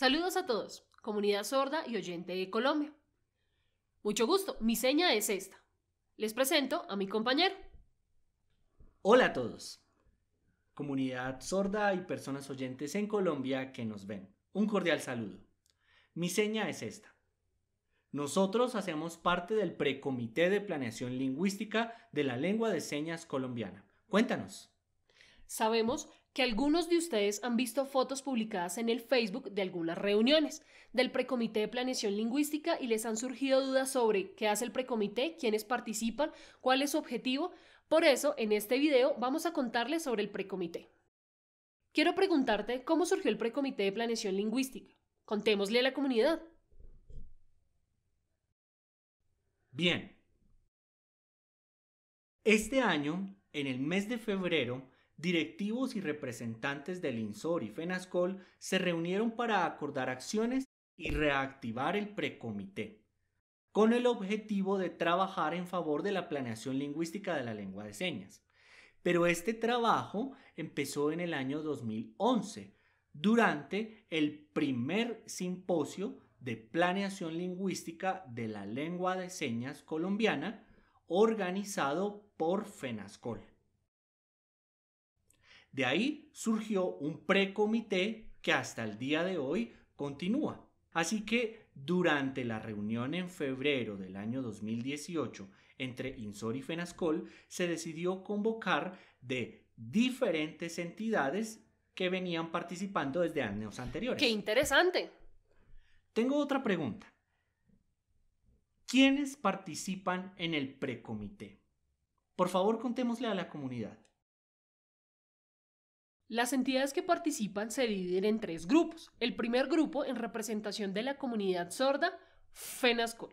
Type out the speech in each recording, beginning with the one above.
Saludos a todos, comunidad sorda y oyente de Colombia. Mucho gusto, mi seña es esta. Les presento a mi compañero. Hola a todos, comunidad sorda y personas oyentes en Colombia que nos ven. Un cordial saludo. Mi seña es esta. Nosotros hacemos parte del Precomité de Planeación Lingüística de la Lengua de Señas Colombiana. Cuéntanos. Sabemos que algunos de ustedes han visto fotos publicadas en el Facebook de algunas reuniones del Precomité de Planeación Lingüística y les han surgido dudas sobre qué hace el Precomité, quiénes participan, cuál es su objetivo. Por eso, en este video vamos a contarles sobre el Precomité. Quiero preguntarte cómo surgió el Precomité de Planeación Lingüística. Contémosle a la comunidad. Bien. Este año, en el mes de febrero, directivos y representantes del INSOR y FENASCOL se reunieron para acordar acciones y reactivar el precomité, con el objetivo de trabajar en favor de la planeación lingüística de la lengua de señas. Pero este trabajo empezó en el año 2011, durante el primer simposio de planeación lingüística de la lengua de señas colombiana organizado por FENASCOL. De ahí surgió un precomité que hasta el día de hoy continúa. Así que durante la reunión en febrero del año 2018 entre INSOR y FENASCOL se decidió convocar de diferentes entidades que venían participando desde años anteriores. ¡Qué interesante! Tengo otra pregunta. ¿Quiénes participan en el precomité? Por favor, contémosle a la comunidad. Las entidades que participan se dividen en tres grupos. El primer grupo, en representación de la comunidad sorda, FENASCOL.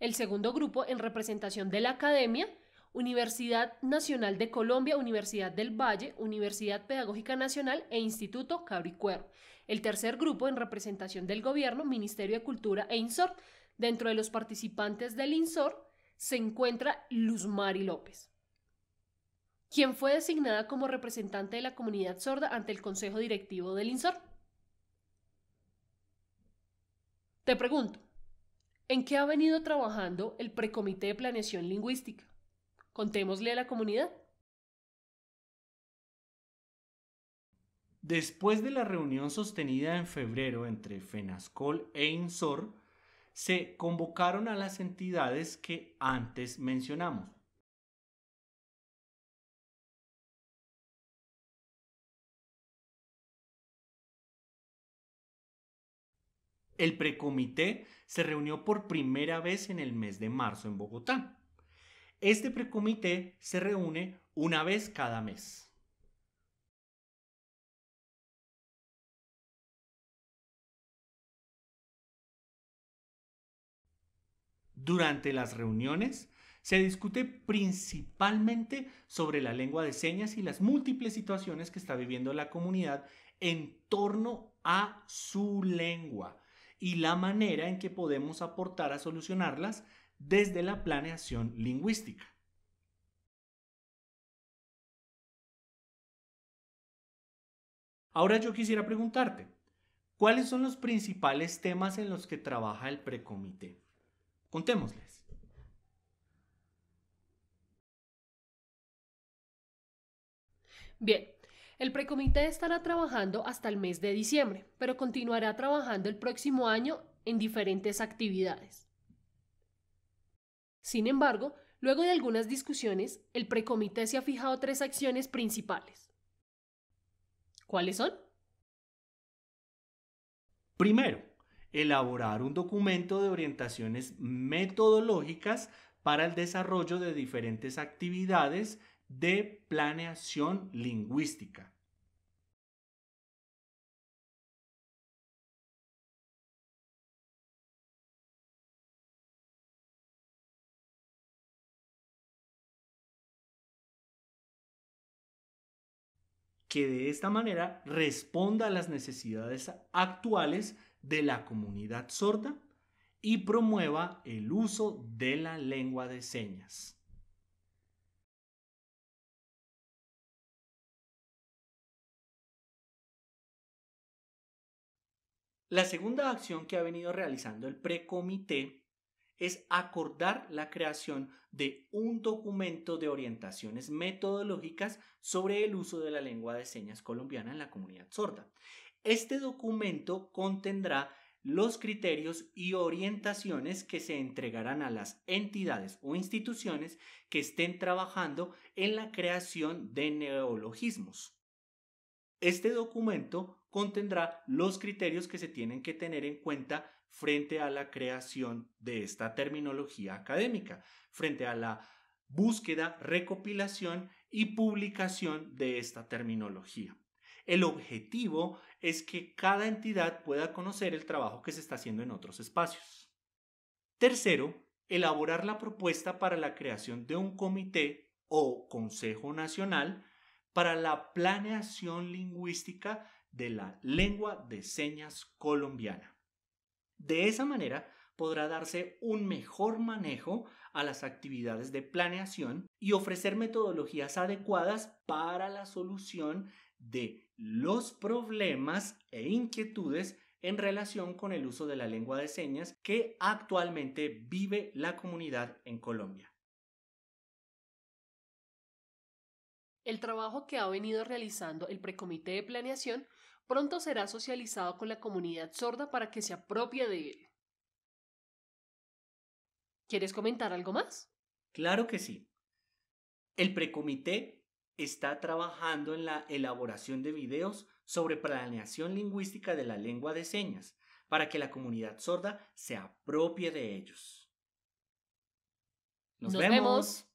El segundo grupo, en representación de la academia, Universidad Nacional de Colombia, Universidad del Valle, Universidad Pedagógica Nacional e Instituto Cabricuero. El tercer grupo, en representación del gobierno, Ministerio de Cultura e INSOR. Dentro de los participantes del INSOR se encuentra Luzmari López quien fue designada como representante de la comunidad sorda ante el Consejo Directivo del INSOR. Te pregunto, ¿en qué ha venido trabajando el Precomité de Planeación Lingüística? Contémosle a la comunidad. Después de la reunión sostenida en febrero entre FENASCOL e INSOR, se convocaron a las entidades que antes mencionamos El precomité se reunió por primera vez en el mes de marzo en Bogotá. Este precomité se reúne una vez cada mes. Durante las reuniones se discute principalmente sobre la lengua de señas y las múltiples situaciones que está viviendo la comunidad en torno a su lengua y la manera en que podemos aportar a solucionarlas desde la planeación lingüística. Ahora yo quisiera preguntarte, ¿cuáles son los principales temas en los que trabaja el precomité? Contémosles. Bien, el precomité estará trabajando hasta el mes de diciembre, pero continuará trabajando el próximo año en diferentes actividades. Sin embargo, luego de algunas discusiones, el precomité se ha fijado tres acciones principales. ¿Cuáles son? Primero, elaborar un documento de orientaciones metodológicas para el desarrollo de diferentes actividades de planeación lingüística que de esta manera responda a las necesidades actuales de la comunidad sorda y promueva el uso de la lengua de señas. La segunda acción que ha venido realizando el precomité es acordar la creación de un documento de orientaciones metodológicas sobre el uso de la lengua de señas colombiana en la comunidad sorda. Este documento contendrá los criterios y orientaciones que se entregarán a las entidades o instituciones que estén trabajando en la creación de neologismos. Este documento contendrá los criterios que se tienen que tener en cuenta frente a la creación de esta terminología académica, frente a la búsqueda, recopilación y publicación de esta terminología. El objetivo es que cada entidad pueda conocer el trabajo que se está haciendo en otros espacios. Tercero, elaborar la propuesta para la creación de un comité o consejo nacional para la planeación lingüística de la lengua de señas colombiana. De esa manera podrá darse un mejor manejo a las actividades de planeación y ofrecer metodologías adecuadas para la solución de los problemas e inquietudes en relación con el uso de la lengua de señas que actualmente vive la comunidad en Colombia. El trabajo que ha venido realizando el precomité de planeación pronto será socializado con la comunidad sorda para que se apropie de él. ¿Quieres comentar algo más? Claro que sí. El precomité está trabajando en la elaboración de videos sobre planeación lingüística de la lengua de señas para que la comunidad sorda se apropie de ellos. Nos, vemos.